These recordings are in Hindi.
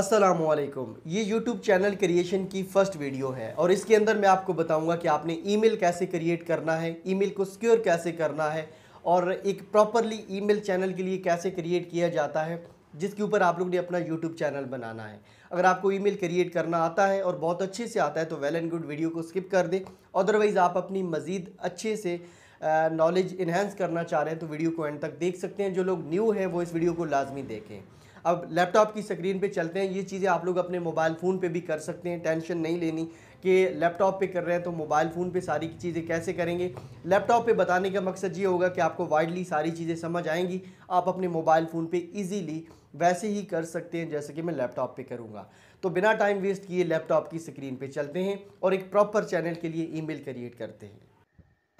असलम ये YouTube चैनल क्रिएशन की फ़र्स्ट वीडियो है और इसके अंदर मैं आपको बताऊंगा कि आपने ईमेल कैसे क्रिएट करना है ईमेल को सिक्योर कैसे करना है और एक प्रॉपरली ईमेल चैनल के लिए कैसे क्रिएट किया जाता है जिसके ऊपर आप लोग ने अपना YouTube चैनल बनाना है अगर आपको ईमेल क्रिएट करना आता है और बहुत अच्छे से आता है तो वेल एंड गुड वीडियो को स्किप कर दें अदरवाइज़ आप अपनी मज़ीद अच्छे से नॉलेज इन्हेंस करना चाह रहे हैं तो वीडियो को एंड तक देख सकते हैं जो लोग न्यू हैं वो इस वीडियो को लाजमी देखें अब लैपटॉप की स्क्रीन पे चलते हैं ये चीज़ें आप लोग अपने मोबाइल फ़ोन पे भी कर सकते हैं टेंशन नहीं लेनी कि लैपटॉप पे कर रहे हैं तो मोबाइल फ़ोन पे सारी चीज़ें कैसे करेंगे लैपटॉप पे बताने का मकसद ये होगा कि आपको वाइडली सारी चीज़ें समझ आएंगी आप अपने मोबाइल फ़ोन पे इजीली वैसे ही कर सकते हैं जैसे कि मैं लैपटॉप पे करूँगा तो बिना टाइम वेस्ट किए लैपटॉप की स्क्रीन पर चलते हैं और एक प्रॉपर चैनल के लिए ई क्रिएट करते हैं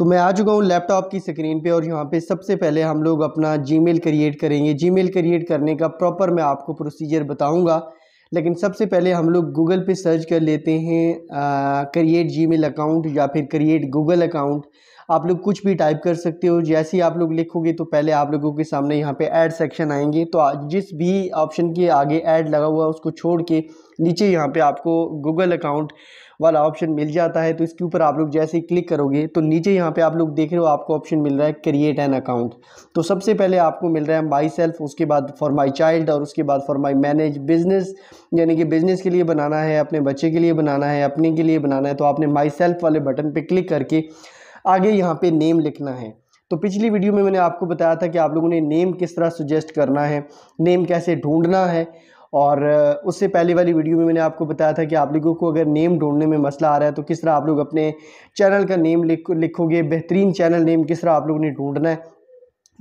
तो मैं आ चुका हूँ लैपटॉप की स्क्रीन पे और यहाँ पे सबसे पहले हम लोग अपना जीमेल क्रिएट करेंगे जीमेल क्रिएट करने का प्रॉपर मैं आपको प्रोसीजर बताऊँगा लेकिन सबसे पहले हम लोग गूगल पे सर्च कर लेते हैं क्रिएट जीमेल अकाउंट या फिर क्रिएट गूगल अकाउंट आप लोग कुछ भी टाइप कर सकते हो जैसे ही आप लोग लिखोगे तो पहले आप लोगों के सामने यहाँ पे ऐड सेक्शन आएंगे तो जिस भी ऑप्शन के आगे ऐड लगा हुआ उसको छोड़ के नीचे यहाँ पे आपको गूगल अकाउंट वाला ऑप्शन मिल जाता है तो इसके ऊपर आप लोग जैसे ही क्लिक करोगे तो नीचे यहाँ पे आप लोग देख रहे हो आपको ऑप्शन मिल रहा है क्रिएट एन अकाउंट तो सबसे पहले आपको मिल रहा है माई सेल्फ उसके बाद फॉर माई चाइल्ड और उसके बाद फॉर माई मैनेज बिजनेस यानी कि बिजनेस के लिए बनाना है अपने बच्चे के लिए बनाना है अपने के लिए बनाना है तो आपने माई सेल्फ वाले बटन पर क्लिक करके आगे यहाँ पे नेम लिखना है तो पिछली वीडियो में मैंने आपको बताया था कि आप लोगों ने नेम किस तरह सुजेस्ट करना है नेम कैसे ढूंढना है और उससे पहले वाली वीडियो में मैंने आपको बताया था कि आप लोगों को अगर नेम ढूंढने में मसला आ रहा है तो किस तरह आप लोग अपने चैनल का नेम लिखोगे बेहतरीन चैनल नेम किस तरह आप लोगों ने ढूंढना है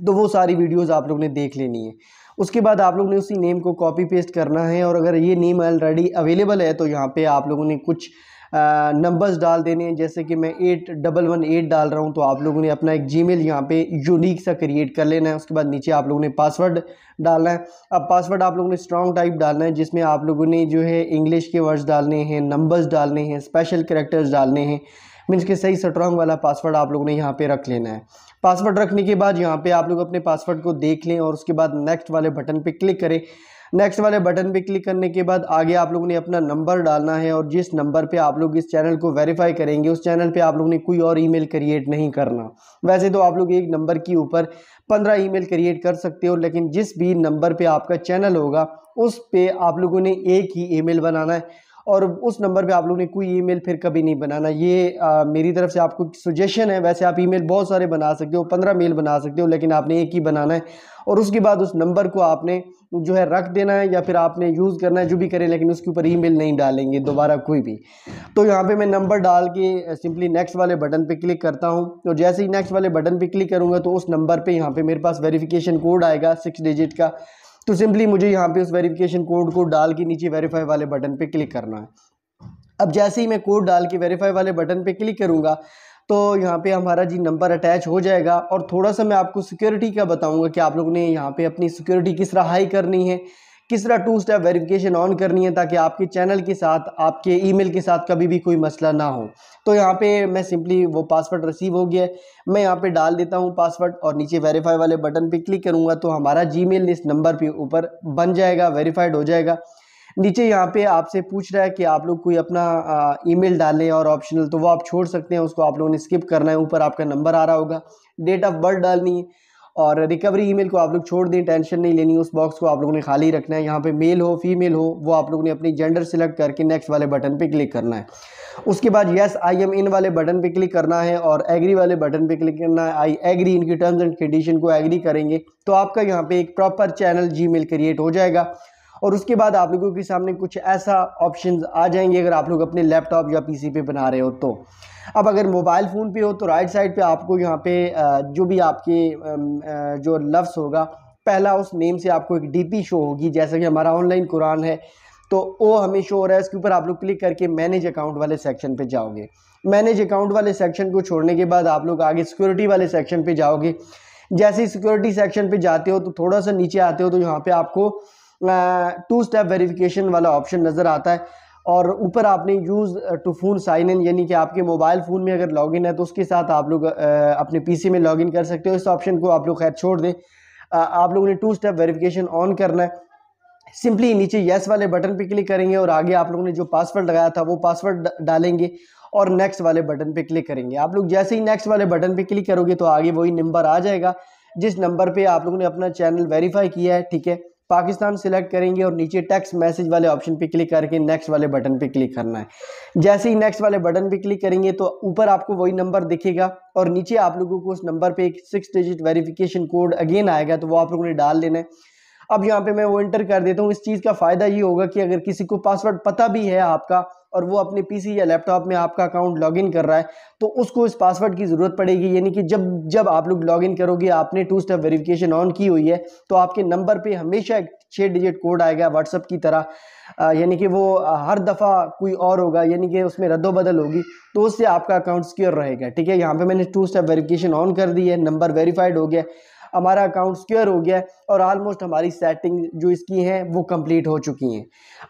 तो वो सारी वीडियोज़ आप लोगों ने देख लेनी है उसके बाद आप लोगों ने उसी नेम को कॉपी पेस्ट करना है और अगर ये नेम ऑलरेडी अवेलेबल है तो यहाँ पे आप लोगों ने कुछ नंबर्स डाल देने हैं जैसे कि मैं एट डबल वन एट डाल रहा हूँ तो आप लोगों ने अपना एक जी मेल यहाँ पर यूनिक सा क्रिएट कर लेना है उसके बाद नीचे आप लोगों ने पासवर्ड डालना है अब पासवर्ड आप लोगों ने स्ट्रॉन्ग टाइप डालना है जिसमें आप लोगों ने जो है इंग्लिश के वर्ड्स डालने हैं नंबर्स डालने हैं स्पेशल करेक्टर्स डालने हैं मीन्स के सही स्ट्रॉन्ग वाला पासवर्ड आप लोगों ने यहाँ पे रख लेना है पासवर्ड रखने के बाद यहाँ पे आप लोग अपने पासवर्ड को देख लें और उसके बाद नेक्स्ट वाले बटन पे क्लिक करें नेक्स्ट वाले बटन पे क्लिक करने के बाद आगे आप लोगों ने अपना नंबर डालना है और जिस नंबर पे आप लोग इस चैनल को वेरीफाई करेंगे उस चैनल पे आप लोगों ने कोई और ईमेल क्रिएट नहीं करना वैसे तो आप लोग एक नंबर के ऊपर पंद्रह ईमेल क्रिएट कर सकते हो लेकिन जिस भी नंबर पर आपका चैनल होगा उस पर आप लोगों ने एक ही ईमेल बनाना है और उस नंबर पे आप लोग ने कोई ईमेल फिर कभी नहीं बनाना ये आ, मेरी तरफ से आपको सजेशन है वैसे आप ईमेल बहुत सारे बना सकते हो पंद्रह मेल बना सकते हो लेकिन आपने एक ही बनाना है और उसके बाद उस नंबर को आपने जो है रख देना है या फिर आपने यूज़ करना है जो भी करें लेकिन उसके ऊपर ईमेल नहीं डालेंगे दोबारा कोई भी तो यहाँ पे मैं नंबर डाल के सिंपली नेक्स्ट वाले बटन पे क्लिक करता हूँ और जैसे ही नेक्स्ट वाले बटन पे क्लिक करूँगा तो उस नंबर पे यहाँ पे मेरे पास वेरिफिकेशन कोड आएगा सिक्स डिजिट का तो सिंपली मुझे यहाँ पे उस वेरिफिकेशन कोड को डाल के नीचे वेरीफाई वाले बटन पे क्लिक करना है अब जैसे ही मैं कोड डाल के वेरीफाई वाले बटन पे क्लिक करूँगा तो यहाँ पे हमारा जी नंबर अटैच हो जाएगा और थोड़ा सा मैं आपको सिक्योरिटी का बताऊँगा कि आप लोगों ने यहाँ पे अपनी सिक्योरिटी किस तरह हाई करनी है किस तरह टू स्टेप वेरिफिकेशन ऑन करनी है ताकि आपके चैनल के साथ आपके ईमेल के साथ कभी भी कोई मसला ना हो तो यहाँ पे मैं सिंपली वो पासवर्ड रिसीव हो गया मैं यहाँ पे डाल देता हूँ पासवर्ड और नीचे वेरीफाई वाले बटन पे क्लिक करूँगा तो हमारा जी मेल इस नंबर पे ऊपर बन जाएगा वेरीफाइड हो जाएगा नीचे यहाँ पे आपसे पूछ रहा है कि आप लोग कोई अपना ईमेल डालें और ऑप्शनल तो वो आप छोड़ सकते हैं उसको आप लोगों ने स्किप करना है ऊपर आपका नंबर आ रहा होगा डेट ऑफ बर्थ डालनी है और रिकवरी ईमेल को आप लोग छोड़ दें टेंशन नहीं लेनी उस बॉक्स को आप लोगों ने खाली रखना है यहाँ पे मेल हो फीमेल हो वो आप लोगों ने अपनी जेंडर सेलेक्ट करके नेक्स्ट वाले बटन पे क्लिक करना है उसके बाद येस आई एम इन वाले बटन पे क्लिक करना है और एग्री वाले बटन पे क्लिक करना है आई एग्री इनकी टर्म्स एंड कंडीशन को एग्री करेंगे तो आपका यहाँ पे एक प्रॉपर चैनल जी क्रिएट हो जाएगा और उसके बाद आप लोगों के सामने कुछ ऐसा ऑप्शन आ जाएंगे अगर आप लोग अपने लैपटॉप या पी पे बना रहे हो तो अब अगर मोबाइल फ़ोन पे हो तो राइट साइड पे आपको यहाँ पे जो भी आपके जो लफ्स होगा पहला उस नेम से आपको एक डीपी शो होगी जैसा कि हमारा ऑनलाइन कुरान है तो वो हमें शो हो रहा है इसके ऊपर आप लोग क्लिक करके मैनेज अकाउंट वाले सेक्शन पे जाओगे मैनेज अकाउंट वाले सेक्शन को छोड़ने के बाद आप लोग आगे सिक्योरिटी वाले सेक्शन पे जाओगे जैसे ही सिक्योरिटी सेक्शन पे जाते हो तो थोड़ा सा नीचे आते हो तो यहाँ पे आपको टू स्टेप वेरिफिकेशन वाला ऑप्शन नज़र आता है और ऊपर आपने use to phone sign in यानी कि आपके मोबाइल फ़ोन में अगर लॉगिन है तो उसके साथ आप लोग अपने पीसी में लॉगिन कर सकते हो इस ऑप्शन को आप लोग खैर छोड़ दें आप लोगों ने टू स्टेप वेरिफिकेशन ऑन करना है सिंपली नीचे येस वाले बटन पे क्लिक करेंगे और आगे आप लोगों ने जो पासवर्ड लगाया था वो पासवर्ड डालेंगे और नेक्स्ट वाले बटन पे क्लिक करेंगे आप लोग जैसे ही नेक्स्ट वाले बटन पे क्लिक करोगे तो आगे वही नंबर आ जाएगा जिस नंबर पे आप लोगों ने अपना चैनल वेरीफाई किया है ठीक है पाकिस्तान सिलेक्ट करेंगे और नीचे टेक्स्ट मैसेज वाले ऑप्शन पे क्लिक करके नेक्स्ट वाले बटन पे क्लिक करना है जैसे ही नेक्स्ट वाले बटन पे क्लिक करेंगे तो ऊपर आपको वही नंबर दिखेगा और नीचे आप लोगों को उस नंबर पे एक six digit verification code again आएगा तो वो आप लोगों ने डाल देना है अब यहाँ पे मैं वो इंटर कर देता हूँ इस चीज़ का फ़ायदा ये होगा कि अगर किसी को पासवर्ड पता भी है आपका और वो अपने पीसी या लैपटॉप में आपका अकाउंट लॉगिन कर रहा है तो उसको इस पासवर्ड की ज़रूरत पड़ेगी यानी कि जब जब आप लोग लॉगिन करोगे आपने टू स्टेप वेरिफिकेशन ऑन की हुई है तो आपके नंबर पर हमेशा एक छः डिजिट कोड आएगा व्हाट्सअप की तरह यानी कि वो हर दफ़ा कोई और होगा यानी कि उसमें रद्दो बदल होगी तो उससे आपका अकाउंट सिक्योर रहेगा ठीक है यहाँ पे मैंने टू स्टेप वेरिफिकेशन ऑन कर दी है नंबर वेरीफाइड हो गया हमारा अकाउंट स्क्योर हो गया है और ऑलमोस्ट हमारी सेटिंग जो इसकी हैं वो कंप्लीट हो चुकी हैं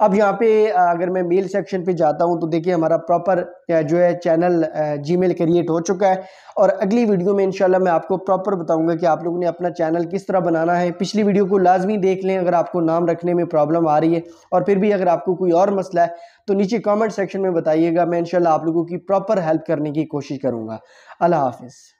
अब यहाँ पे अगर मैं मेल सेक्शन पे जाता हूँ तो देखिए हमारा प्रॉपर जो है चैनल जीमेल क्रिएट हो चुका है और अगली वीडियो में इंशाल्लाह मैं आपको प्रॉपर बताऊंगा कि आप लोगों ने अपना चैनल किस तरह बनाना है पिछली वीडियो को लाजमी देख लें अगर आपको नाम रखने में प्रॉब्लम आ रही है और फिर भी अगर आपको कोई और मसला है तो नीचे कमेंट सेक्शन में बताइएगा मैं इंशाल्लाह आप लोगों की प्रॉपर हेल्प करने की कोशिश करूँगा अल्लाह हाफिज़